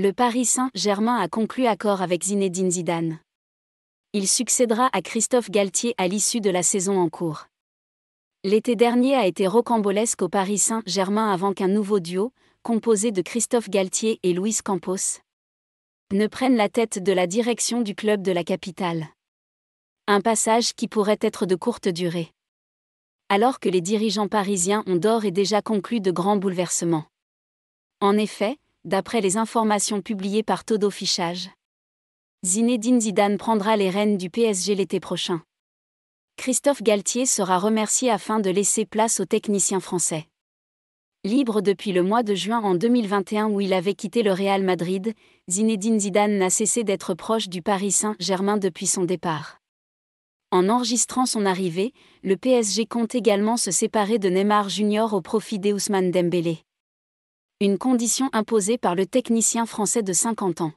le Paris Saint-Germain a conclu accord avec Zinedine Zidane. Il succédera à Christophe Galtier à l'issue de la saison en cours. L'été dernier a été rocambolesque au Paris Saint-Germain avant qu'un nouveau duo, composé de Christophe Galtier et Luis Campos, ne prenne la tête de la direction du club de la capitale. Un passage qui pourrait être de courte durée. Alors que les dirigeants parisiens ont d'ores et déjà conclu de grands bouleversements. En effet, d'après les informations publiées par Todo Fichage. Zinedine Zidane prendra les rênes du PSG l'été prochain. Christophe Galtier sera remercié afin de laisser place aux techniciens français. Libre depuis le mois de juin en 2021 où il avait quitté le Real Madrid, Zinedine Zidane n'a cessé d'être proche du Paris Saint-Germain depuis son départ. En enregistrant son arrivée, le PSG compte également se séparer de Neymar Jr au profit d'Eusman Dembélé une condition imposée par le technicien français de 50 ans.